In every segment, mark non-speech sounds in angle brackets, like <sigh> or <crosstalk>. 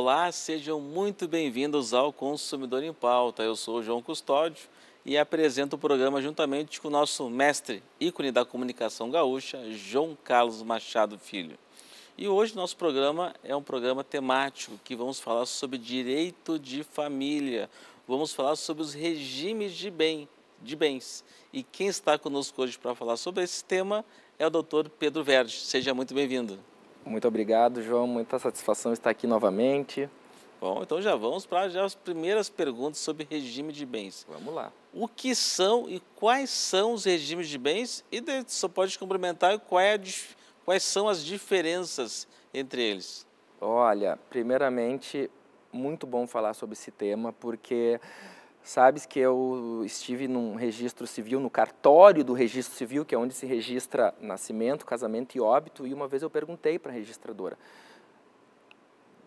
Olá, sejam muito bem-vindos ao Consumidor em Pauta. Eu sou o João Custódio e apresento o programa juntamente com o nosso mestre, ícone da comunicação gaúcha, João Carlos Machado Filho. E hoje nosso programa é um programa temático que vamos falar sobre direito de família. Vamos falar sobre os regimes de bem, de bens. E quem está conosco hoje para falar sobre esse tema é o doutor Pedro Verde. Seja muito bem-vindo. Muito obrigado, João. Muita satisfação estar aqui novamente. Bom, então já vamos para as primeiras perguntas sobre regime de bens. Vamos lá. O que são e quais são os regimes de bens? E só pode complementar é a, quais são as diferenças entre eles. Olha, primeiramente, muito bom falar sobre esse tema, porque Sabes que eu estive num registro civil, no cartório do registro civil, que é onde se registra nascimento, casamento e óbito, e uma vez eu perguntei para a registradora: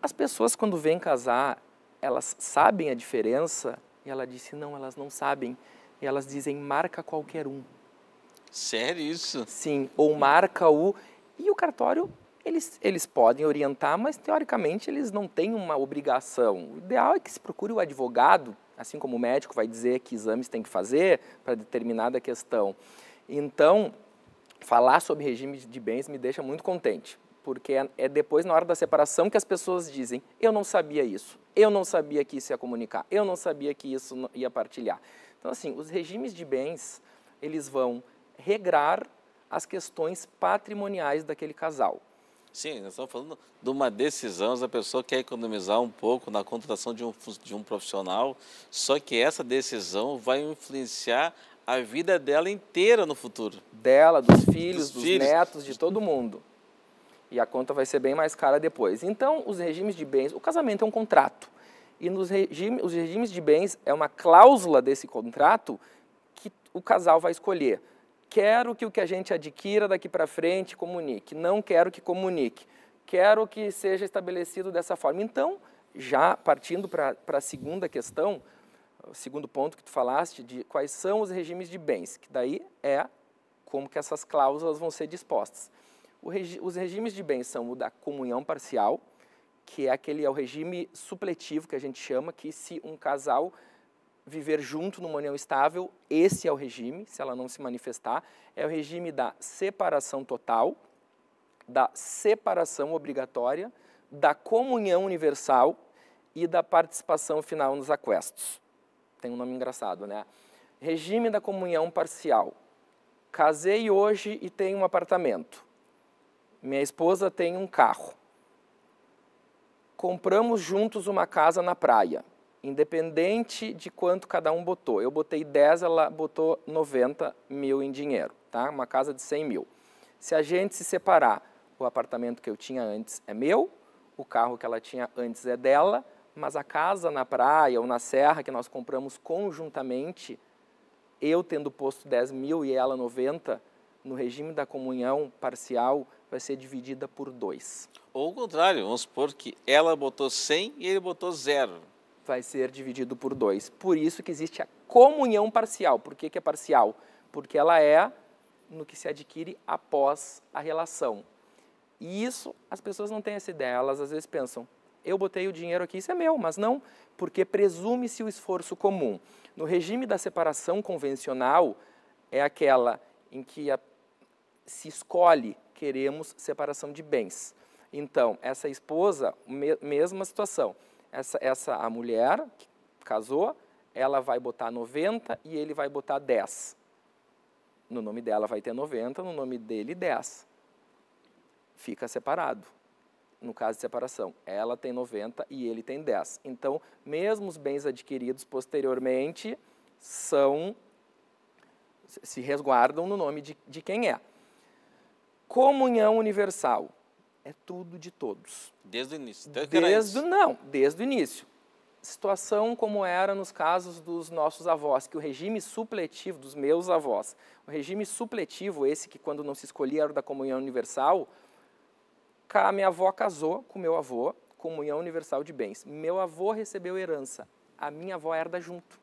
as pessoas quando vêm casar, elas sabem a diferença? E ela disse: não, elas não sabem. E elas dizem: marca qualquer um. Sério isso? Sim, ou marca o. E o cartório eles, eles podem orientar, mas teoricamente eles não têm uma obrigação. O ideal é que se procure o advogado, assim como o médico vai dizer que exames tem que fazer para determinada questão. Então, falar sobre regime de bens me deixa muito contente, porque é, é depois, na hora da separação, que as pessoas dizem: eu não sabia isso, eu não sabia que isso ia comunicar, eu não sabia que isso ia partilhar. Então, assim, os regimes de bens, eles vão regrar as questões patrimoniais daquele casal. Sim, nós estamos falando de uma decisão, a pessoa quer economizar um pouco na contratação de um, de um profissional, só que essa decisão vai influenciar a vida dela inteira no futuro. Dela, dos filhos, dos, dos filhos. netos, de todo mundo. E a conta vai ser bem mais cara depois. Então, os regimes de bens, o casamento é um contrato. E nos regime, os regimes de bens é uma cláusula desse contrato que o casal vai escolher quero que o que a gente adquira daqui para frente comunique, não quero que comunique, quero que seja estabelecido dessa forma. Então, já partindo para a segunda questão, o segundo ponto que tu falaste, de quais são os regimes de bens, que daí é como que essas cláusulas vão ser dispostas. Regi os regimes de bens são o da comunhão parcial, que é aquele é o regime supletivo que a gente chama, que se um casal viver junto numa união estável, esse é o regime, se ela não se manifestar, é o regime da separação total, da separação obrigatória, da comunhão universal e da participação final nos aquestos. Tem um nome engraçado, né? Regime da comunhão parcial. Casei hoje e tenho um apartamento. Minha esposa tem um carro. Compramos juntos uma casa na praia independente de quanto cada um botou. Eu botei 10, ela botou 90 mil em dinheiro, tá? Uma casa de 100 mil. Se a gente se separar, o apartamento que eu tinha antes é meu, o carro que ela tinha antes é dela, mas a casa na praia ou na serra que nós compramos conjuntamente, eu tendo posto 10 mil e ela 90, no regime da comunhão parcial, vai ser dividida por dois. Ou o contrário, vamos supor que ela botou 100 e ele botou zero vai ser dividido por dois. Por isso que existe a comunhão parcial. Por que, que é parcial? Porque ela é no que se adquire após a relação. E isso as pessoas não têm essa ideia, elas às vezes pensam, eu botei o dinheiro aqui, isso é meu, mas não, porque presume-se o esforço comum. No regime da separação convencional, é aquela em que a, se escolhe, queremos separação de bens. Então, essa esposa, me, mesma situação essa, essa a mulher que casou, ela vai botar 90 e ele vai botar 10. No nome dela vai ter 90, no nome dele 10. Fica separado, no caso de separação. Ela tem 90 e ele tem 10. Então, mesmo os bens adquiridos posteriormente são se resguardam no nome de, de quem é. Comunhão universal é tudo de todos. Desde o início. Então, desde não, desde o início. Situação como era nos casos dos nossos avós, que o regime supletivo dos meus avós, o regime supletivo esse que quando não se escolhia era da comunhão universal, a minha avó casou com meu avô, comunhão universal de bens. Meu avô recebeu herança, a minha avó herda junto.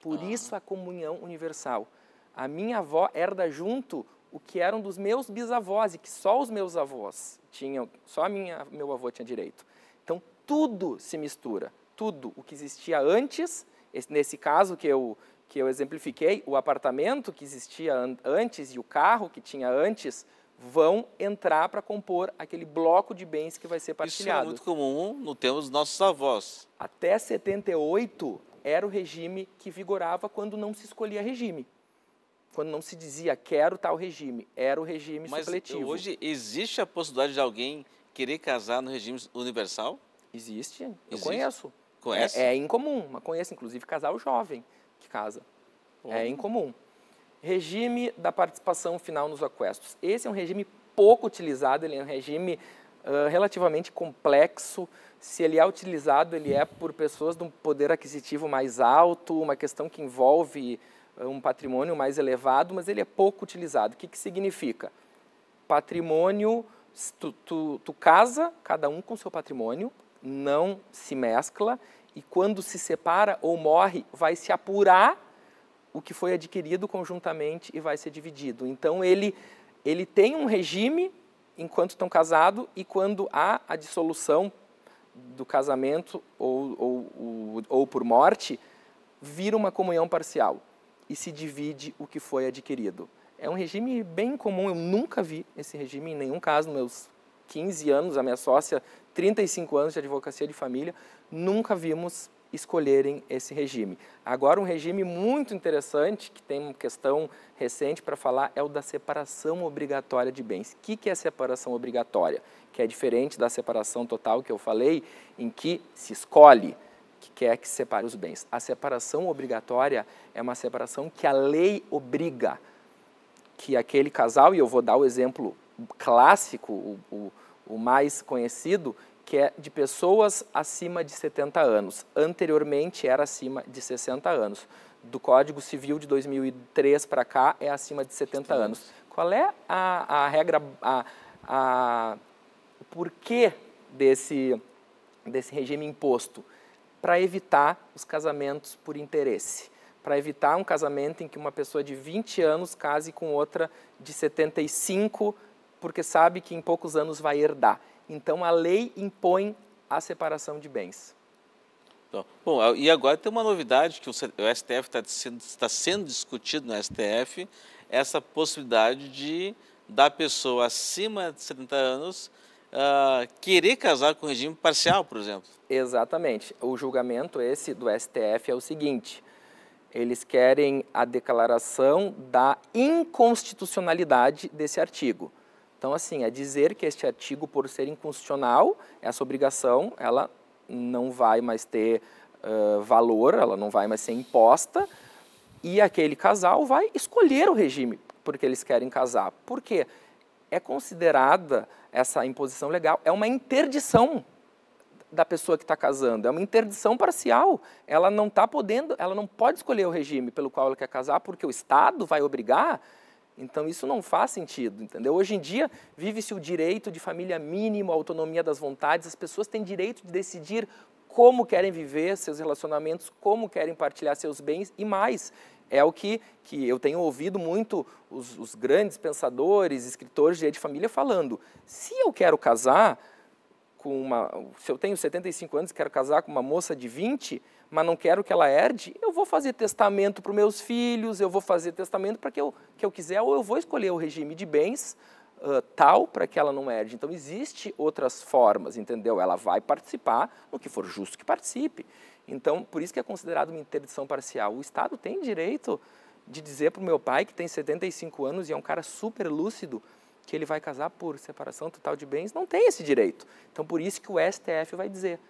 Por ah. isso a comunhão universal. A minha avó herda junto o que eram dos meus bisavós e que só os meus avós tinham, só a minha, meu avô tinha direito. Então tudo se mistura, tudo o que existia antes, nesse caso que eu que eu exemplifiquei, o apartamento que existia antes e o carro que tinha antes vão entrar para compor aquele bloco de bens que vai ser partilhado. Isso é muito comum no tempo dos nossos avós. Até 78 era o regime que vigorava quando não se escolhia regime quando não se dizia quero tal regime, era o regime Mas supletivo. hoje existe a possibilidade de alguém querer casar no regime universal? Existe, eu existe. conheço. Conhece? É, é incomum, mas conheço inclusive casal jovem que casa. É incomum. Regime da participação final nos aquestos. Esse é um regime pouco utilizado, ele é um regime uh, relativamente complexo. Se ele é utilizado, ele é por pessoas de um poder aquisitivo mais alto, uma questão que envolve um patrimônio mais elevado, mas ele é pouco utilizado. O que, que significa? Patrimônio, tu, tu, tu casa cada um com seu patrimônio, não se mescla, e quando se separa ou morre, vai se apurar o que foi adquirido conjuntamente e vai ser dividido. Então ele, ele tem um regime enquanto estão casados e quando há a dissolução do casamento ou, ou, ou, ou por morte, vira uma comunhão parcial e se divide o que foi adquirido. É um regime bem comum, eu nunca vi esse regime em nenhum caso, meus 15 anos, a minha sócia, 35 anos de advocacia de família, nunca vimos escolherem esse regime. Agora, um regime muito interessante, que tem uma questão recente para falar, é o da separação obrigatória de bens. O que, é separação obrigatória? Que é diferente da separação total que eu falei, em que se escolhe que quer que separe os bens. A separação obrigatória é uma separação que a lei obriga que aquele casal, e eu vou dar o exemplo clássico, o, o, o mais conhecido, que é de pessoas acima de 70 anos. Anteriormente era acima de 60 anos. Do Código Civil de 2003 para cá é acima de 70 anos. Qual é a, a regra, a, a, o porquê desse, desse regime imposto? para evitar os casamentos por interesse, para evitar um casamento em que uma pessoa de 20 anos case com outra de 75, porque sabe que em poucos anos vai herdar. Então a lei impõe a separação de bens. Então, bom, e agora tem uma novidade que o STF está sendo, está sendo discutido no STF, essa possibilidade de da pessoa acima de 70 anos uh, querer casar com regime parcial, por exemplo. Exatamente. O julgamento esse do STF é o seguinte: eles querem a declaração da inconstitucionalidade desse artigo. Então, assim, é dizer que este artigo, por ser inconstitucional, essa obrigação, ela não vai mais ter uh, valor, ela não vai mais ser imposta, e aquele casal vai escolher o regime porque eles querem casar. Por quê? É considerada essa imposição legal é uma interdição da pessoa que está casando, é uma interdição parcial. Ela não está podendo, ela não pode escolher o regime pelo qual ela quer casar, porque o Estado vai obrigar. Então isso não faz sentido, entendeu? Hoje em dia vive-se o direito de família mínimo, autonomia das vontades, as pessoas têm direito de decidir como querem viver seus relacionamentos, como querem partilhar seus bens e mais é o que, que eu tenho ouvido muito os, os grandes pensadores, escritores de família falando. Se eu quero casar com uma. Se eu tenho 75 anos e quero casar com uma moça de 20, mas não quero que ela herde, eu vou fazer testamento para os meus filhos, eu vou fazer testamento para que eu, que eu quiser, ou eu vou escolher o regime de bens uh, tal para que ela não herde. Então, existe outras formas, entendeu? Ela vai participar no que for justo que participe. Então, por isso que é considerado uma interdição parcial. O Estado tem direito de dizer para o meu pai, que tem 75 anos e é um cara super lúcido, que ele vai casar por separação total de bens, não tem esse direito. Então, por isso que o STF vai dizer,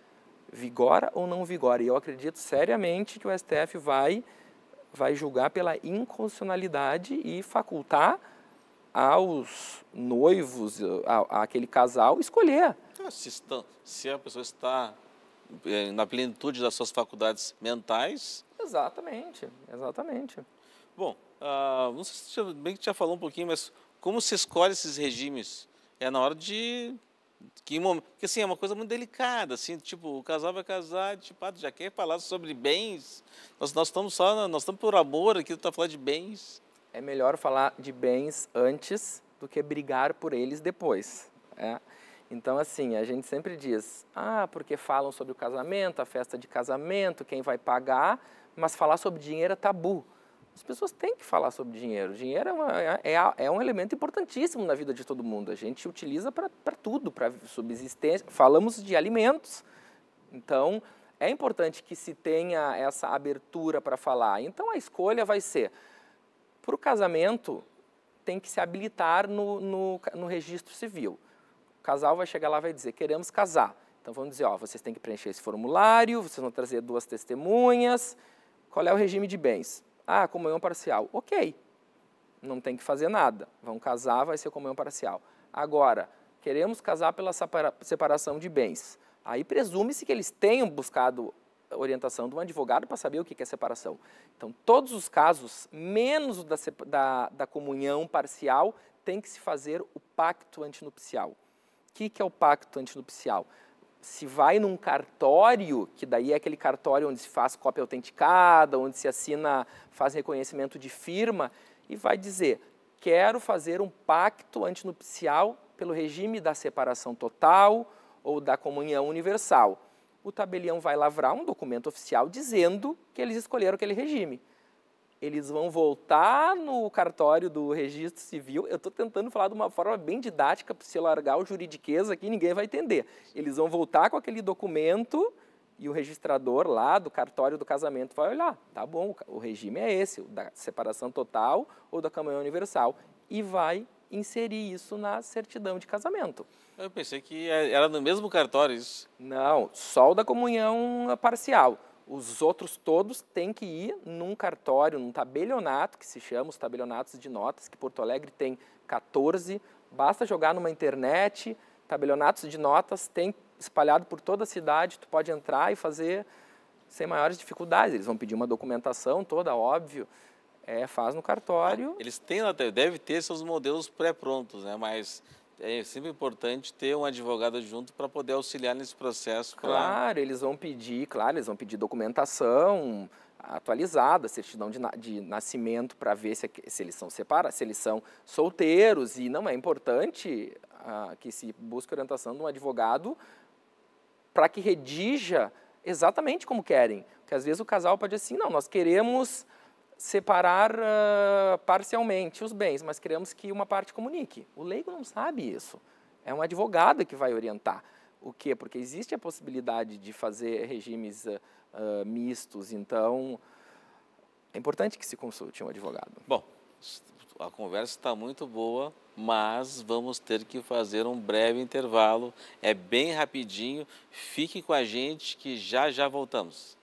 vigora ou não vigora. E eu acredito seriamente que o STF vai, vai julgar pela inconstitucionalidade e facultar aos noivos, a, àquele casal, escolher. Ah, se, se a pessoa está eh, na plenitude das suas faculdades mentais. Exatamente, exatamente. Bom, uh, não sei se bem que já falou um pouquinho, mas como se escolhe esses regimes? É na hora de que momento, porque assim, é uma coisa muito delicada, assim, tipo, o casal vai casar, tipo, já quer falar sobre bens? Nós, nós estamos só, nós estamos por amor aqui, tu tá falando de bens. É melhor falar de bens antes do que brigar por eles depois. É. Então, assim, a gente sempre diz, ah, porque falam sobre o casamento, a festa de casamento, quem vai pagar, mas falar sobre dinheiro é tabu. As pessoas têm que falar sobre dinheiro. Dinheiro é, uma, é, é, é um elemento importantíssimo na vida de todo mundo. A gente utiliza para tudo, para subsistência. Falamos de alimentos, então é importante que se tenha essa abertura para falar. Então a escolha vai ser, para o casamento, tem que se habilitar no, no, no registro civil casal vai chegar lá e vai dizer, queremos casar. Então vamos dizer, ó, vocês têm que preencher esse formulário, vocês vão trazer duas testemunhas, qual é o regime de bens? Ah, comunhão parcial. Ok, não tem que fazer nada. Vão casar, vai ser comunhão parcial. Agora, queremos casar pela separação de bens. Aí presume-se que eles tenham buscado orientação de um advogado para saber o que é separação. Então, todos os casos, menos o da, da, da comunhão parcial, tem que se fazer o pacto antinupcial que, que é o pacto antinupcial? Se vai num cartório, que daí é aquele cartório onde se faz cópia autenticada, onde se assina, faz reconhecimento de firma, e vai dizer: quero fazer um pacto antinupcial pelo regime da separação total ou da comunhão universal. O tabelião vai lavrar um documento oficial dizendo que eles escolheram aquele regime eles vão voltar no cartório do registro civil. Eu estou tentando falar de uma forma bem didática para se largar o juridiqueza aqui, ninguém vai entender. Eles vão voltar com aquele documento e o registrador lá do cartório do casamento vai olhar, tá bom, o regime é esse, da separação total ou da caminhão universal, e vai inserir isso na certidão de casamento. Eu pensei que é, era no mesmo cartório isso. Não, só o da comunhão parcial. Os outros todos têm que ir num cartório, num tabelionato, que se chama os tabelionatos de notas, que Porto Alegre tem 14. Basta jogar numa internet, tabelionatos de notas, tem espalhado por toda a cidade, tu pode entrar e fazer sem maiores dificuldades. Eles vão pedir uma documentação toda, óbvio. É, faz no cartório. Ah, eles têm, deve ter seus modelos pré-prontos, né? Mas é sempre importante ter um advogado junto para poder auxiliar nesse processo. Pra... Claro, eles vão pedir, claro, eles vão pedir documentação atualizada, certidão de, de nascimento para ver se, se, eles são separados, se eles são solteiros e não é importante ah, que se busque orientação de um advogado para que redija exatamente como querem, porque às vezes o casal pode dizer assim, não, nós queremos separar uh, parcialmente os bens, mas queremos que uma parte comunique. O leigo não sabe isso. É um advogado que vai orientar. O quê? Porque existe a possibilidade de fazer regimes uh, mistos, então é importante que se consulte um advogado. Bom, a conversa está muito boa, mas vamos ter que fazer um breve intervalo. É bem rapidinho. Fique com a gente que já já voltamos.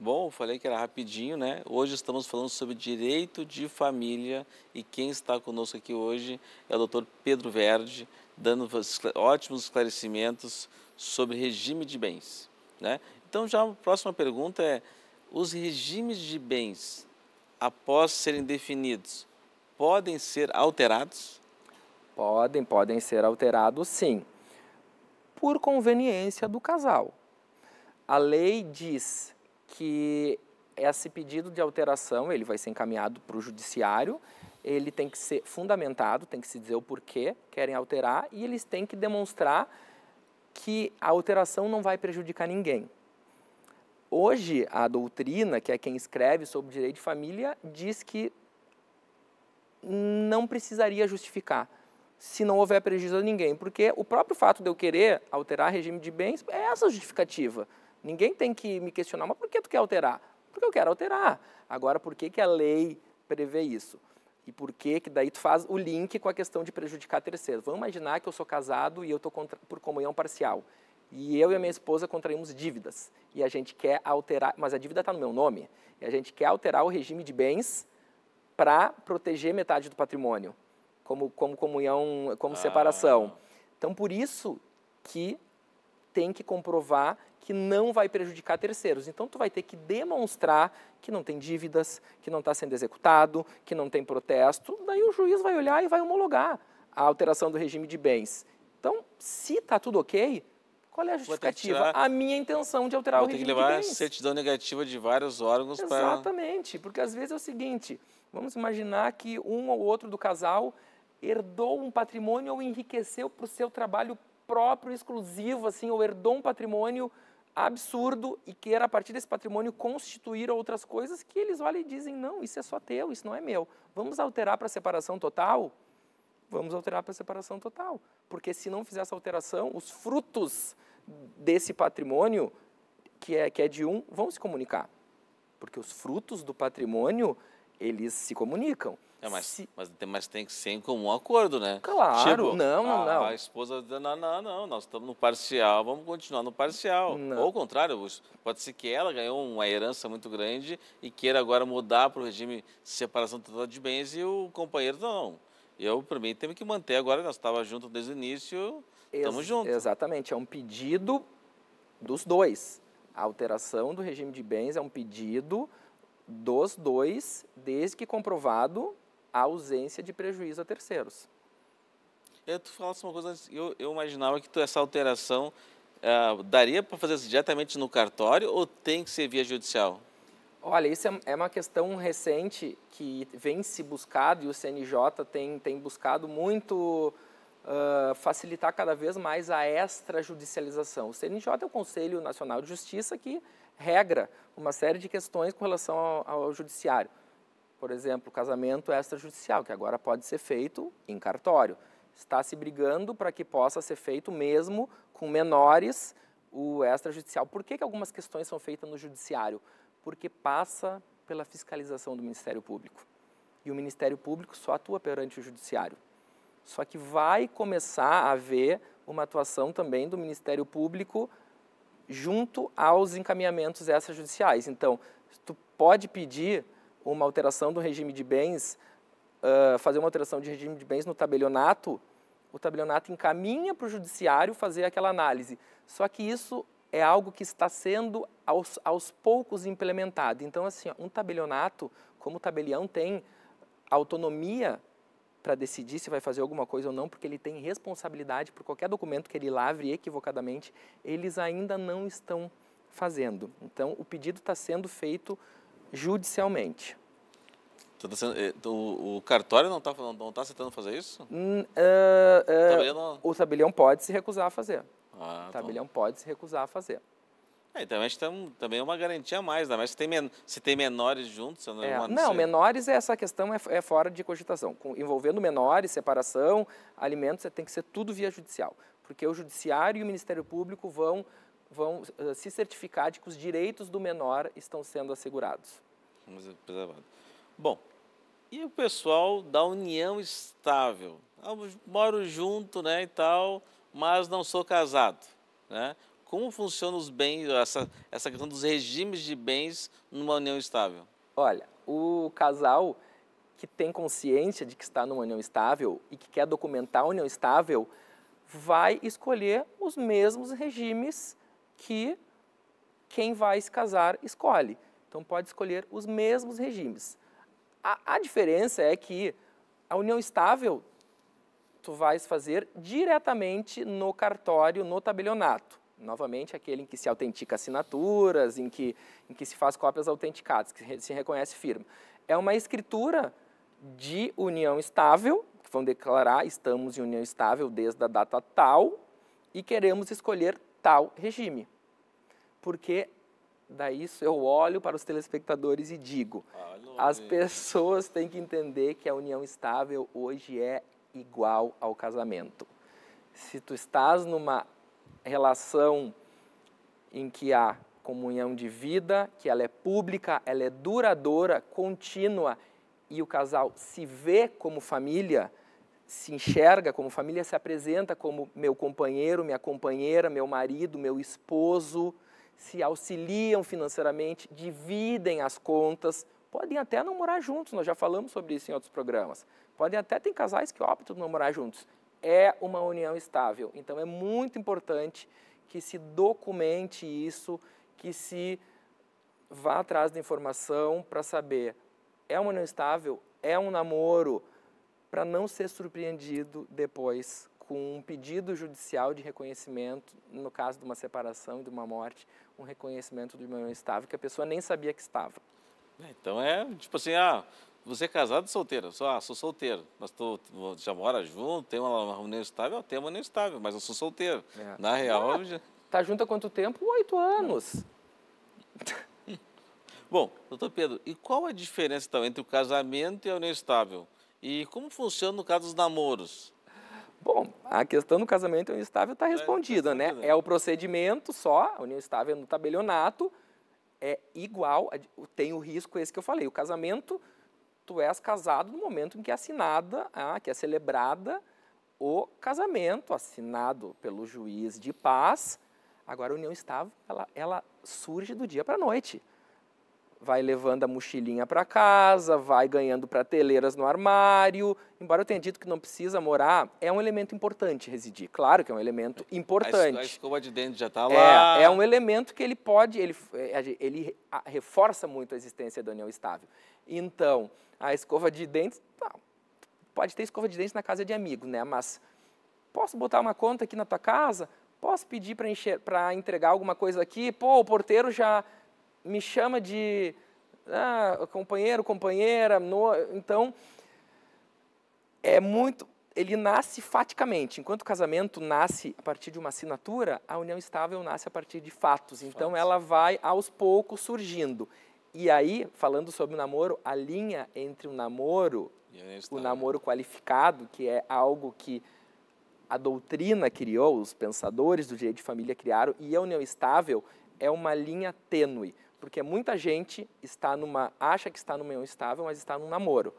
Bom, falei que era rapidinho, né? Hoje estamos falando sobre direito de família e quem está conosco aqui hoje é o doutor Pedro Verde, dando ótimos esclarecimentos sobre regime de bens. Né? Então, já a próxima pergunta é: os regimes de bens, após serem definidos, podem ser alterados? Podem, podem ser alterados sim, por conveniência do casal. A lei diz que esse pedido de alteração ele vai ser encaminhado para o judiciário, ele tem que ser fundamentado, tem que se dizer o porquê querem alterar e eles têm que demonstrar que a alteração não vai prejudicar ninguém. Hoje, a doutrina, que é quem escreve sobre direito de família, diz que não precisaria justificar se não houver prejuízo a ninguém, porque o próprio fato de eu querer alterar regime de bens é essa justificativa. Ninguém tem que me questionar, mas por que tu quer alterar? Porque eu quero alterar. Agora, por que, que a lei prevê isso? E por que, que daí tu faz o link com a questão de prejudicar terceiro? Vamos imaginar que eu sou casado e eu estou por comunhão parcial e eu e a minha esposa contraímos dívidas e a gente quer alterar, mas a dívida está no meu nome, e a gente quer alterar o regime de bens para proteger metade do patrimônio, como, como comunhão, como ah. separação. Então, por isso que tem que comprovar que não vai prejudicar terceiros. Então, tu vai ter que demonstrar que não tem dívidas, que não está sendo executado, que não tem protesto. Daí o juiz vai olhar e vai homologar a alteração do regime de bens. Então, se está tudo ok, qual é a justificativa? Tirar, a minha intenção de alterar o regime de bens. Vou ter que levar certidão negativa de vários órgãos Exatamente, para... Exatamente, porque às vezes é o seguinte, vamos imaginar que um ou outro do casal herdou um patrimônio ou enriqueceu para o seu trabalho próprio, exclusivo, assim, ou herdou um patrimônio absurdo e queira, a partir desse patrimônio, constituir outras coisas que eles olham e dizem, não, isso é só teu, isso não é meu. Vamos alterar para separação total? vamos alterar para separação total. Porque se não fizer essa alteração, os frutos desse patrimônio, que é, que é de um, vão se comunicar. Porque os frutos do patrimônio, eles se comunicam. É, mas, se... mas, mas, tem que ser em comum acordo, né? Claro, tipo, não, não, a, não. A esposa diz, não, não, não, nós estamos no parcial, vamos continuar no parcial. Não. Ou ao contrário, pode ser que ela ganhou uma herança muito grande e queira agora mudar para o regime de separação total de bens e o companheiro não eu, para mim, temos que manter agora, nós estávamos juntos desde o início, estamos Ex juntos. Exatamente, é um pedido dos dois. A alteração do regime de bens é um pedido dos dois, desde que comprovado a ausência de prejuízo a terceiros. Eu, tu falasse uma coisa, eu, eu imaginava que tu, essa alteração uh, daria para fazer diretamente no cartório ou tem que ser via judicial? Olha, isso é, é uma questão recente que vem se buscado e o CNJ tem, tem buscado muito uh, facilitar cada vez mais a extrajudicialização. O CNJ é o Conselho Nacional de Justiça que regra uma série de questões com relação ao, ao judiciário. Por exemplo, casamento extrajudicial, que agora pode ser feito em cartório. Está se brigando para que possa ser feito mesmo com menores o extrajudicial. Por que, que algumas questões são feitas no judiciário? porque passa pela fiscalização do Ministério Público. E o Ministério Público só atua perante o Judiciário. Só que vai começar a haver uma atuação também do Ministério Público junto aos encaminhamentos extrajudiciais. Então, tu pode pedir uma alteração do regime de bens, uh, fazer uma alteração de regime de bens no tabelionato, o tabelionato encaminha para o judiciário fazer aquela análise. Só que isso é algo que está sendo aos, aos poucos implementado. Então, assim, ó, um tabelionato, como o tabelião tem autonomia para decidir se vai fazer alguma coisa ou não, porque ele tem responsabilidade por qualquer documento que ele lavre equivocadamente, eles ainda não estão fazendo. Então, o pedido está sendo feito judicialmente. Tá eh, o cartório não está não, tá aceitando fazer isso? uh, hum, ah, uh, ah, o, tabelião não... o tabelião pode se recusar a fazer. Ah, o tá, tabelião pode se recusar a fazer. É, então, tem, também é uma garantia a mais, né? mas se tem, men se tem menores juntos... Não, é, não, menores, é essa questão é, é fora de cogitação. Com, envolvendo menores, separação, alimentos, tem que ser tudo via judicial. Porque o judiciário e o Ministério Público vão, vão uh, se certificar de que os direitos do menor estão sendo assegurados. É Bom, e o pessoal da união estável? Ah, moram moro junto né, e tal mas não sou casado. Né? Como funcionam os bens, essa, essa questão dos regimes de bens numa união estável? Olha, o casal que tem consciência de que está numa união estável e que quer documentar a união estável vai escolher os mesmos regimes que quem vai se casar escolhe. Então pode escolher os mesmos regimes. A, a diferença é que a união estável tu vais fazer diretamente no cartório, no tabelionato. Novamente, aquele em que se autentica assinaturas, em que, em que se faz cópias autenticadas, que se reconhece firma. É uma escritura de união estável, que vão declarar estamos em união estável desde a data tal e queremos escolher tal regime. Porque daí eu olho para os telespectadores e digo: as pessoas têm que entender que a união estável hoje é igual ao casamento. Se tu estás numa relação em que há comunhão de vida, que ela é pública, ela é duradoura, contínua, e o casal se vê como família, se enxerga como família, se apresenta como meu companheiro, minha companheira, meu marido, meu esposo, se auxiliam financeiramente, dividem as contas, podem até não morar juntos, nós já falamos sobre isso em outros programas, Podem até ter casais que optam por namorar juntos. É uma união estável. Então é muito importante que se documente isso, que se vá atrás da informação para saber é uma união estável, é um namoro, para não ser surpreendido depois com um pedido judicial de reconhecimento, no caso de uma separação e de uma morte, um reconhecimento de uma união estável que a pessoa nem sabia que estava. É, então é tipo assim, ah, você é casado ou solteiro? Sou, ah, sou solteiro. Mas tô, já mora junto, tem uma, união estável? Tem uma união estável, mas eu sou solteiro. É. Na ah, real... Ah, já... Tá junto há quanto tempo? Oito anos. <laughs> Bom, doutor Pedro, e qual a diferença então, entre o casamento e a união estável? E como funciona no caso dos namoros? Bom, a questão do casamento e união estável está é, tá respondida, é, né? É o procedimento só, a união estável é no tabelionato é igual, tem o risco esse que eu falei. O casamento tu és casado no momento em que é assinada, ah, que é celebrada o casamento, assinado pelo juiz de paz. Agora a união estável, ela, ela surge do dia para a noite. Vai levando a mochilinha para casa, vai ganhando prateleiras no armário. Embora eu tenha dito que não precisa morar, é um elemento importante residir. Claro que é um elemento é, importante. A, escova de dentro já está lá. É, é um elemento que ele pode, ele, é, ele reforça muito a existência da união estável. Então, a escova de dentes, tá, pode ter escova de dentes na casa de amigo, né? Mas posso botar uma conta aqui na tua casa? Posso pedir para entregar alguma coisa aqui? Pô, o porteiro já me chama de ah, companheiro, companheira. No... Então, é muito. Ele nasce faticamente. Enquanto o casamento nasce a partir de uma assinatura, a união estável nasce a partir de fatos. Então, ela vai aos poucos surgindo. E aí, falando sobre o namoro, a linha entre o namoro, o tá namoro qualificado, que é algo que a doutrina criou, os pensadores do direito de família criaram, e a união estável é uma linha tênue, porque muita gente está numa acha que está numa união estável, mas está num namoro.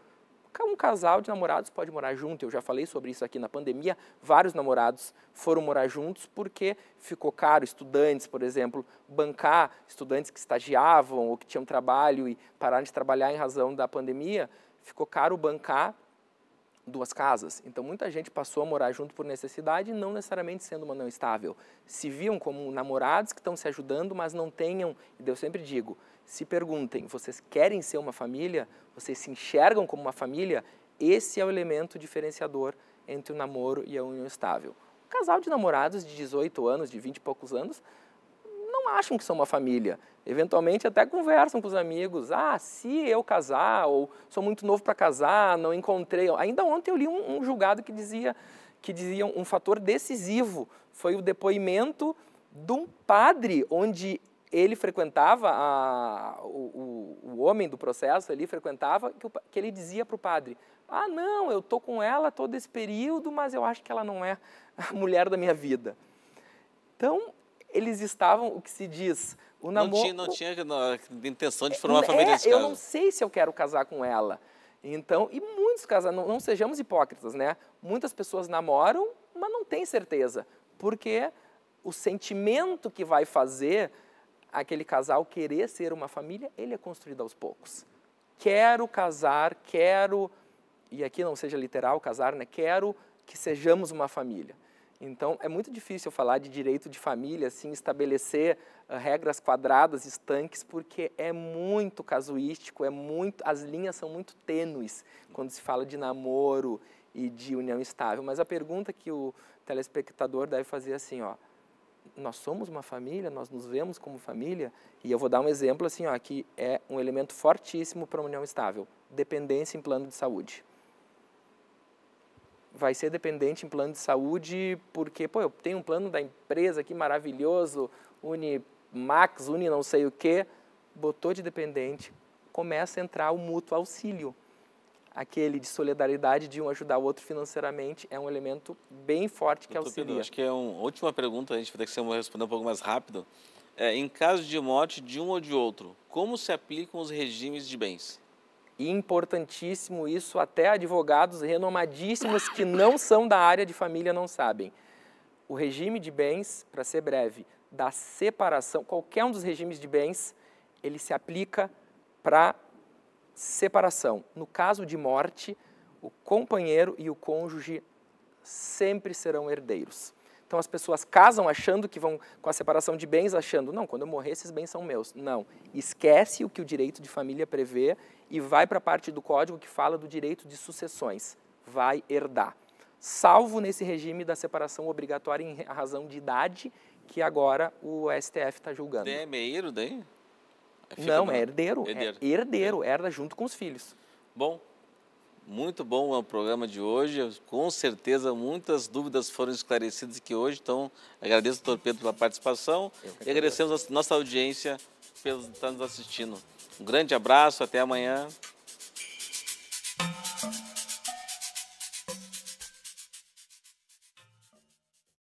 Um casal de namorados pode morar junto. Eu já falei sobre isso aqui na pandemia. Vários namorados foram morar juntos porque ficou caro. Estudantes, por exemplo, bancar estudantes que estagiavam ou que tinham trabalho e pararam de trabalhar em razão da pandemia, ficou caro bancar duas casas. Então muita gente passou a morar junto por necessidade, não necessariamente sendo uma não estável. Se viam como namorados que estão se ajudando, mas não tenham, e eu sempre digo, se perguntem, vocês querem ser uma família? Vocês se enxergam como uma família? Esse é o elemento diferenciador entre o namoro e a união estável. Um casal de namorados de 18 anos, de 20 e poucos anos, não acham que são uma família. Eventualmente até conversam com os amigos, ah, se eu casar, ou sou muito novo para casar, não encontrei. Ainda ontem eu li um, um julgado que dizia que dizia um fator decisivo foi o depoimento de um padre onde ele frequentava, a, o, o, o, homem do processo ali frequentava, que, o, que ele dizia para o padre, ah, não, eu estou com ela todo esse período, mas eu acho que ela não é a mulher da minha vida. Então, eles estavam, o que se diz, o namoro... Não tinha, não tinha intenção de formar é, família de Eu não sei se eu quero casar com ela. Então, e muitos casais, não, não sejamos hipócritas, né? Muitas pessoas namoram, mas não têm certeza, porque o sentimento que vai fazer aquele casal querer ser uma família, ele é construído aos poucos. Quero casar, quero, e aqui não seja literal casar, né? Quero que sejamos uma família. Então, é muito difícil falar de direito de família, assim, estabelecer uh, regras quadradas, estanques, porque é muito casuístico, é muito, as linhas são muito tênues quando se fala de namoro e de união estável. Mas a pergunta que o telespectador deve fazer é assim, ó, nós somos uma família, nós nos vemos como família, e eu vou dar um exemplo assim, ó, que é um elemento fortíssimo para uma união estável, dependência em plano de saúde vai ser dependente em plano de saúde, porque, pô, eu tenho um plano da empresa aqui maravilhoso, Unimax, Uni não sei o quê, botou de dependente, começa a entrar o mútuo auxílio. Aquele de solidariedade de um ajudar o outro financeiramente é um elemento bem forte que Doutor auxilia. Pedro, acho que é uma última pergunta, a gente vai ter que ser, responder um pouco mais rápido. É, em caso de morte de um ou de outro, como se aplicam os regimes de bens? E importantíssimo isso, até advogados renomadíssimos que não são da área de família não sabem. O regime de bens, para ser breve, da separação, qualquer um dos regimes de bens, ele se aplica para separação. No caso de morte, o companheiro e o cônjuge sempre serão herdeiros. Então as pessoas casam achando que vão com a separação de bens, achando, não, quando eu morrer esses bens são meus. Não, esquece o que o direito de família prevê e vai para a parte do código que fala do direito de sucessões. Vai herdar. Salvo nesse regime da separação obrigatória em razão de idade, que agora o STF está julgando. É meio daí? É não, é, é herdeiro. Herdeiro. É herdeiro, herda junto com os filhos. Bom, muito bom o programa de hoje. Com certeza muitas dúvidas foram esclarecidas aqui hoje. Então, agradeço ao Torpedo pela participação e agradecemos a nossa audiência pelos estar nos assistindo. Um grande abraço, até amanhã.